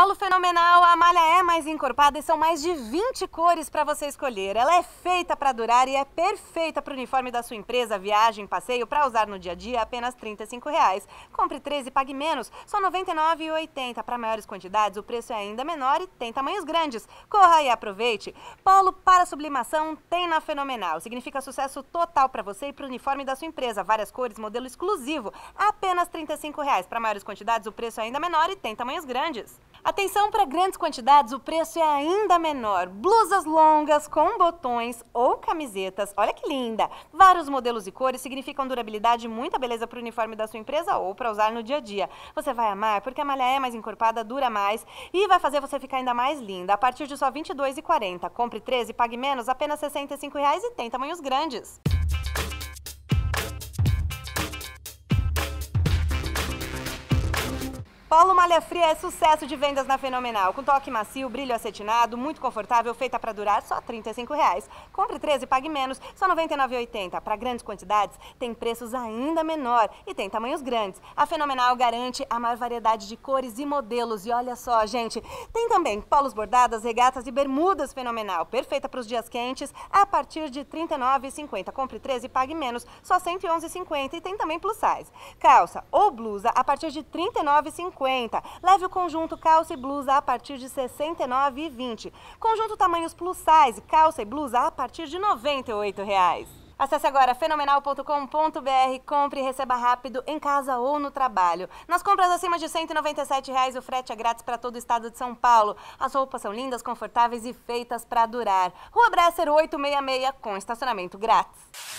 Polo fenomenal, a malha é mais encorpada e são mais de 20 cores para você escolher. Ela é feita para durar e é perfeita para o uniforme da sua empresa, viagem, passeio, para usar no dia a dia apenas R$ reais, Compre 13 e pague menos, só R$ 99,80. Para maiores quantidades, o preço é ainda menor e tem tamanhos grandes. Corra e aproveite. Polo para sublimação tem na Fenomenal. Significa sucesso total para você e para o uniforme da sua empresa. Várias cores, modelo exclusivo, apenas R$ reais Para maiores quantidades, o preço é ainda menor e tem tamanhos grandes. Atenção para grandes quantidades, o preço é ainda menor. Blusas longas com botões ou camisetas, olha que linda! Vários modelos e cores significam durabilidade e muita beleza para o uniforme da sua empresa ou para usar no dia a dia. Você vai amar porque a malha é mais encorpada, dura mais e vai fazer você ficar ainda mais linda. A partir de só R$ 22,40. Compre 13, pague menos, apenas R$ 65 e tem tamanhos grandes. Paulo Malha Fria é sucesso de vendas na Fenomenal. Com toque macio, brilho acetinado, muito confortável, feita para durar, só R$ 35. Reais. Compre 13 e pague menos, só R$ 99,80. Para grandes quantidades, tem preços ainda menor e tem tamanhos grandes. A Fenomenal garante a maior variedade de cores e modelos. E olha só, gente, tem também polos bordadas, regatas e bermudas Fenomenal. Perfeita para os dias quentes, a partir de R$ 39,50. Compre 13 e pague menos, só R$ 111,50. E tem também plus size. Calça ou blusa, a partir de R$ 39,50. Leve o conjunto calça e blusa a partir de 69,20. Conjunto tamanhos plus size, calça e blusa a partir de R$ 98,00. Acesse agora fenomenal.com.br, compre e receba rápido em casa ou no trabalho. Nas compras acima de R$ 197, reais, o frete é grátis para todo o estado de São Paulo. As roupas são lindas, confortáveis e feitas para durar. Rua Bresser 866, com estacionamento grátis.